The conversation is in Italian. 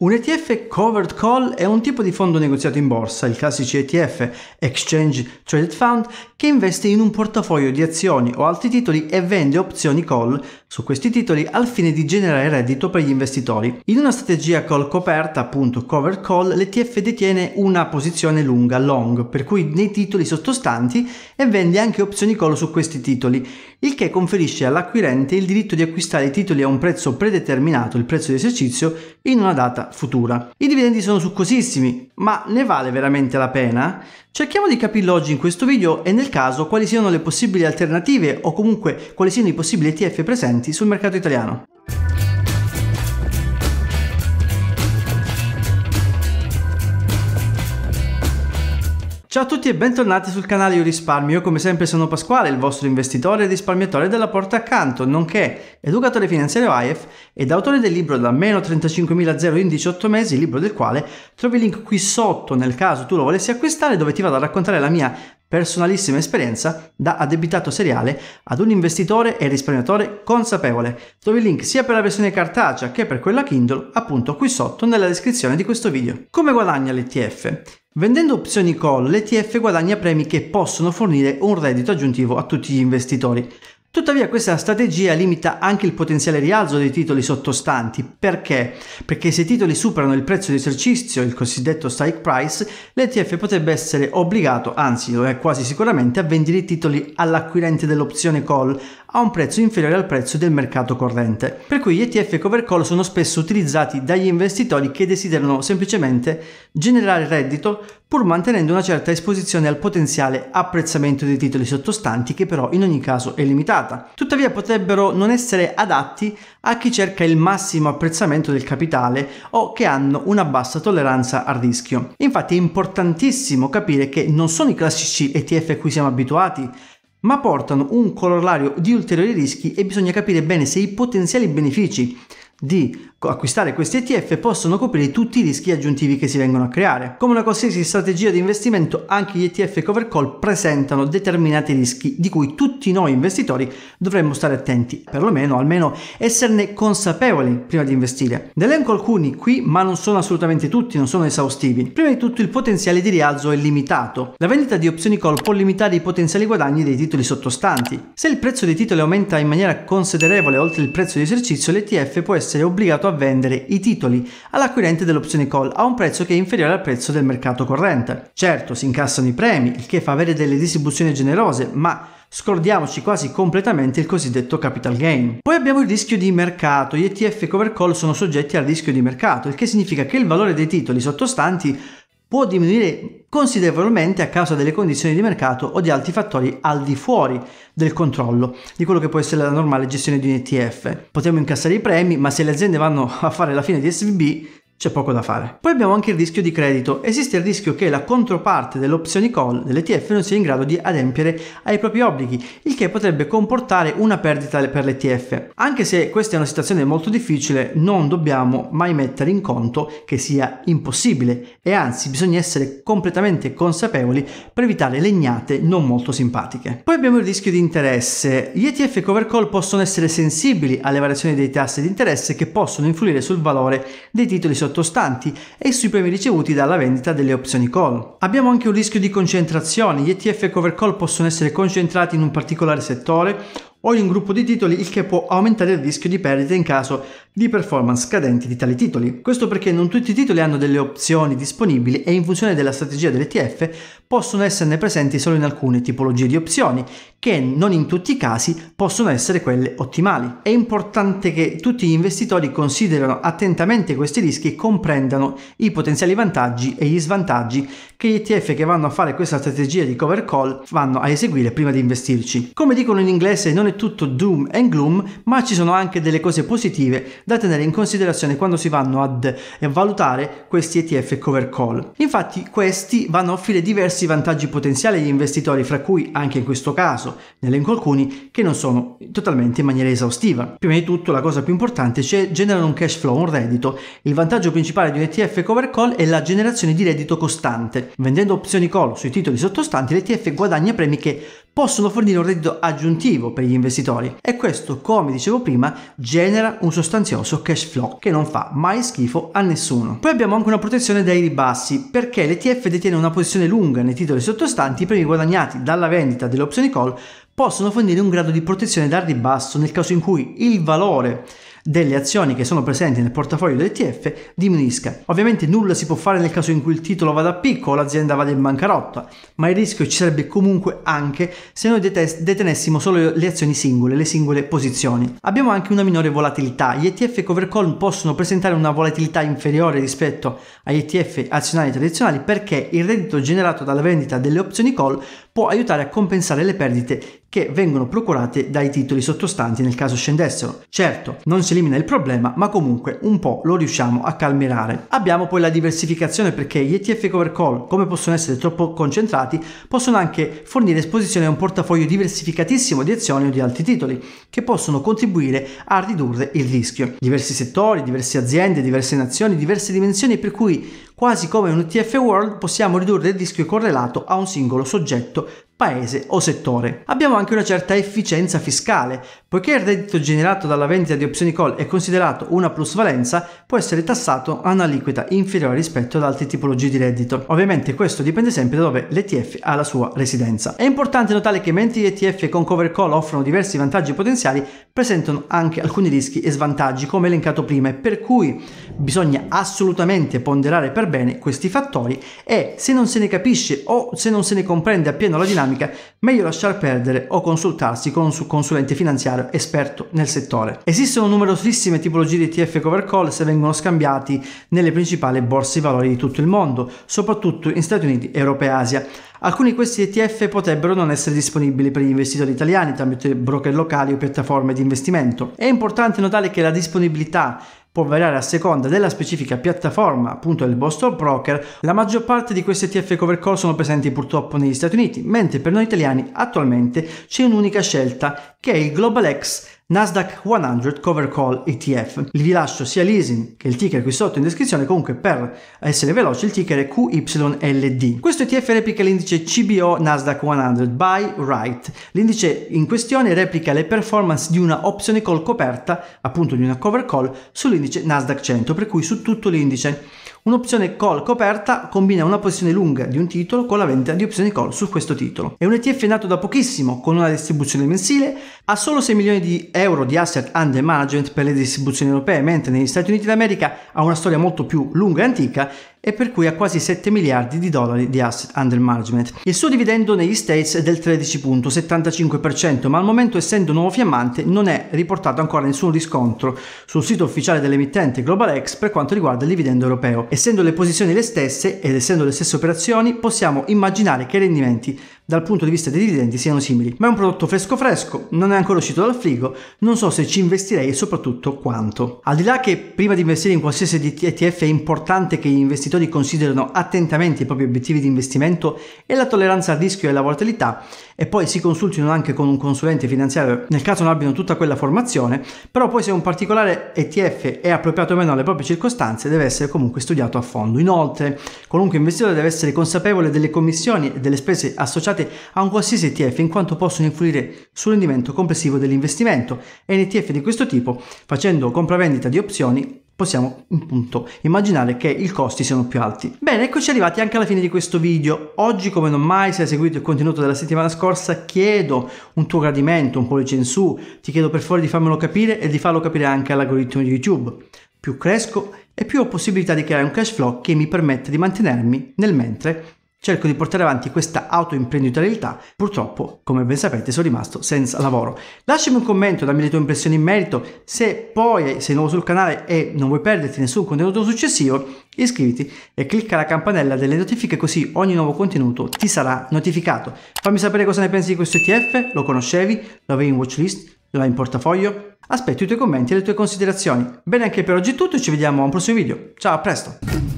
Un ETF covered call è un tipo di fondo negoziato in borsa, il classico ETF Exchange Traded Fund, che investe in un portafoglio di azioni o altri titoli e vende opzioni call su questi titoli al fine di generare reddito per gli investitori. In una strategia call coperta, appunto covered call, l'ETF detiene una posizione lunga, long, per cui nei titoli sottostanti e vende anche opzioni call su questi titoli il che conferisce all'acquirente il diritto di acquistare i titoli a un prezzo predeterminato, il prezzo di esercizio, in una data futura. I dividendi sono succosissimi, ma ne vale veramente la pena? Cerchiamo di capirlo oggi in questo video e nel caso quali siano le possibili alternative o comunque quali siano i possibili ETF presenti sul mercato italiano. Ciao a tutti e bentornati sul canale Io Risparmio, io come sempre sono Pasquale, il vostro investitore e risparmiatore della porta accanto, nonché educatore finanziario AIF ed autore del libro da meno 35.000 in 18 mesi, libro del quale trovi il link qui sotto nel caso tu lo volessi acquistare dove ti vado a raccontare la mia personalissima esperienza da addebitato seriale ad un investitore e risparmiatore consapevole. Trovi il link sia per la versione cartacea che per quella Kindle appunto qui sotto nella descrizione di questo video. Come guadagna l'ETF? Vendendo opzioni call, l'ETF guadagna premi che possono fornire un reddito aggiuntivo a tutti gli investitori. Tuttavia questa strategia limita anche il potenziale rialzo dei titoli sottostanti. Perché? Perché se i titoli superano il prezzo di esercizio, il cosiddetto strike price, l'ETF potrebbe essere obbligato, anzi lo è quasi sicuramente, a vendere i titoli all'acquirente dell'opzione call a un prezzo inferiore al prezzo del mercato corrente. Per cui gli ETF cover call sono spesso utilizzati dagli investitori che desiderano semplicemente generare reddito pur mantenendo una certa esposizione al potenziale apprezzamento dei titoli sottostanti che però in ogni caso è limitata. Tuttavia potrebbero non essere adatti a chi cerca il massimo apprezzamento del capitale o che hanno una bassa tolleranza al rischio. Infatti è importantissimo capire che non sono i classici ETF a cui siamo abituati, ma portano un corollario di ulteriori rischi e bisogna capire bene se i potenziali benefici di acquistare questi ETF possono coprire tutti i rischi aggiuntivi che si vengono a creare. Come una qualsiasi strategia di investimento, anche gli ETF cover call presentano determinati rischi di cui tutti noi investitori dovremmo stare attenti, perlomeno almeno esserne consapevoli prima di investire. Ne elenco alcuni qui, ma non sono assolutamente tutti, non sono esaustivi. Prima di tutto il potenziale di rialzo è limitato. La vendita di opzioni call può limitare i potenziali guadagni dei titoli sottostanti. Se il prezzo dei titoli aumenta in maniera considerevole oltre il prezzo di esercizio, l'ETF può essere obbligato a a vendere i titoli all'acquirente dell'opzione call a un prezzo che è inferiore al prezzo del mercato corrente. Certo, si incassano i premi, il che fa avere delle distribuzioni generose, ma scordiamoci quasi completamente il cosiddetto capital gain. Poi abbiamo il rischio di mercato, gli ETF cover call sono soggetti al rischio di mercato, il che significa che il valore dei titoli sottostanti può diminuire considerevolmente a causa delle condizioni di mercato o di altri fattori al di fuori del controllo di quello che può essere la normale gestione di un ETF. Potremmo incassare i premi, ma se le aziende vanno a fare la fine di SVB c'è poco da fare. Poi abbiamo anche il rischio di credito. Esiste il rischio che la controparte delle opzioni call dell'ETF non sia in grado di adempiere ai propri obblighi, il che potrebbe comportare una perdita per l'ETF. Anche se questa è una situazione molto difficile, non dobbiamo mai mettere in conto che sia impossibile e anzi bisogna essere completamente consapevoli per evitare legnate non molto simpatiche. Poi abbiamo il rischio di interesse. Gli ETF cover call possono essere sensibili alle variazioni dei tassi di interesse che possono influire sul valore dei titoli sottoposti sottostanti e sui premi ricevuti dalla vendita delle opzioni call. Abbiamo anche un rischio di concentrazione, gli ETF cover call possono essere concentrati in un particolare settore o in un gruppo di titoli, il che può aumentare il rischio di perdite in caso di performance cadenti di tali titoli. Questo perché non tutti i titoli hanno delle opzioni disponibili e in funzione della strategia dell'ETF possono esserne presenti solo in alcune tipologie di opzioni, che non in tutti i casi possono essere quelle ottimali. È importante che tutti gli investitori considerino attentamente questi rischi e comprendano i potenziali vantaggi e gli svantaggi che gli ETF che vanno a fare questa strategia di cover call vanno a eseguire prima di investirci. Come dicono in inglese non è tutto doom and gloom, ma ci sono anche delle cose positive da tenere in considerazione quando si vanno ad valutare questi ETF cover call. Infatti questi vanno a offrire diversi vantaggi potenziali agli investitori, fra cui anche in questo caso ne elenco alcuni che non sono totalmente in maniera esaustiva. Prima di tutto la cosa più importante è cioè generano un cash flow, un reddito. Il vantaggio principale di un ETF cover call è la generazione di reddito costante. Vendendo opzioni call sui titoli sottostanti l'ETF guadagna premi che possono fornire un reddito aggiuntivo per gli investitori e questo, come dicevo prima, genera un sostanzioso cash flow che non fa mai schifo a nessuno. Poi abbiamo anche una protezione dai ribassi perché l'ETF detiene una posizione lunga nei titoli sottostanti, i premi guadagnati dalla vendita delle opzioni call possono fornire un grado di protezione dal ribasso nel caso in cui il valore delle azioni che sono presenti nel portafoglio dell'ETF diminuisca. Ovviamente nulla si può fare nel caso in cui il titolo vada a picco o l'azienda vada in bancarotta, ma il rischio ci sarebbe comunque anche se noi detenessimo solo le azioni singole, le singole posizioni. Abbiamo anche una minore volatilità. Gli ETF cover call possono presentare una volatilità inferiore rispetto agli ETF azionari tradizionali perché il reddito generato dalla vendita delle opzioni call può aiutare a compensare le perdite che vengono procurate dai titoli sottostanti nel caso scendessero. Certo, non si elimina il problema, ma comunque un po' lo riusciamo a calmerare. Abbiamo poi la diversificazione perché gli ETF cover call, come possono essere troppo concentrati, possono anche fornire esposizione a un portafoglio diversificatissimo di azioni o di altri titoli, che possono contribuire a ridurre il rischio. Diversi settori, diverse aziende, diverse nazioni, diverse dimensioni, per cui Quasi come un ETF World possiamo ridurre il rischio correlato a un singolo soggetto, paese o settore. Abbiamo anche una certa efficienza fiscale, poiché il reddito generato dalla vendita di opzioni call è considerato una plusvalenza, può essere tassato a una liquida inferiore rispetto ad altre tipologie di reddito. Ovviamente questo dipende sempre da dove l'ETF ha la sua residenza. È importante notare che mentre gli ETF con cover call offrono diversi vantaggi potenziali, presentano anche alcuni rischi e svantaggi come elencato prima per cui bisogna assolutamente ponderare per bene questi fattori e se non se ne capisce o se non se ne comprende appieno la dinamica, meglio lasciar perdere o consultarsi con un consulente finanziario esperto nel settore. Esistono numerosissime tipologie di ETF cover call se vengono scambiati nelle principali borse valori di tutto il mondo, soprattutto in Stati Uniti, Europa e Asia. Alcuni di questi ETF potrebbero non essere disponibili per gli investitori italiani tramite broker locali o piattaforme di investimento. È importante notare che la disponibilità può variare a seconda della specifica piattaforma, appunto il vostro broker. La maggior parte di questi ETF cover call sono presenti purtroppo negli Stati Uniti, mentre per noi italiani attualmente c'è un'unica scelta che è il Global X Nasdaq 100 Cover Call ETF. Vi lascio sia l'ISIN che il ticker qui sotto in descrizione, comunque per essere veloce il ticker è QYLD. Questo ETF replica l'indice CBO Nasdaq 100 by Right. L'indice in questione replica le performance di una opzione call coperta, appunto di una cover call, sull'indice Nasdaq 100, per cui su tutto l'indice. Un'opzione call coperta combina una posizione lunga di un titolo con la vendita di opzioni call su questo titolo. È un ETF nato da pochissimo, con una distribuzione mensile, ha solo 6 milioni di euro di asset under management per le distribuzioni europee, mentre negli Stati Uniti d'America ha una storia molto più lunga e antica e per cui ha quasi 7 miliardi di dollari di asset under management. Il suo dividendo negli States è del 13.75%, ma al momento essendo nuovo fiammante non è riportato ancora nessun riscontro sul sito ufficiale dell'emittente Global X per quanto riguarda il dividendo europeo. Essendo le posizioni le stesse ed essendo le stesse operazioni, possiamo immaginare che i rendimenti dal punto di vista dei dividendi siano simili. Ma è un prodotto fresco fresco, non è ancora uscito dal frigo, non so se ci investirei e soprattutto quanto. Al di là che prima di investire in qualsiasi ETF è importante che gli investitori investitori considerano attentamente i propri obiettivi di investimento e la tolleranza al rischio e alla volatilità e poi si consultino anche con un consulente finanziario nel caso non abbiano tutta quella formazione, però poi se un particolare ETF è appropriato o meno alle proprie circostanze deve essere comunque studiato a fondo. Inoltre, qualunque investitore deve essere consapevole delle commissioni e delle spese associate a un qualsiasi ETF in quanto possono influire sul rendimento complessivo dell'investimento e in ETF di questo tipo, facendo compravendita di opzioni possiamo appunto immaginare che i costi siano più alti. Bene, eccoci arrivati anche alla fine di questo video. Oggi come non mai se hai seguito il contenuto della settimana scorsa chiedo un tuo gradimento, un pollice in su, ti chiedo per favore di farmelo capire e di farlo capire anche all'algoritmo di YouTube. Più cresco e più ho possibilità di creare un cash flow che mi permette di mantenermi nel mentre Cerco di portare avanti questa autoimprenditorialità, purtroppo, come ben sapete, sono rimasto senza lavoro. Lasciami un commento, dammi le tue impressioni in merito, se poi sei nuovo sul canale e non vuoi perderti nessun contenuto successivo, iscriviti e clicca la campanella delle notifiche così ogni nuovo contenuto ti sarà notificato. Fammi sapere cosa ne pensi di questo ETF, lo conoscevi, lo avevi in watchlist, lo hai in portafoglio? Aspetto i tuoi commenti e le tue considerazioni. Bene anche per oggi è tutto ci vediamo a un prossimo video. Ciao, a presto!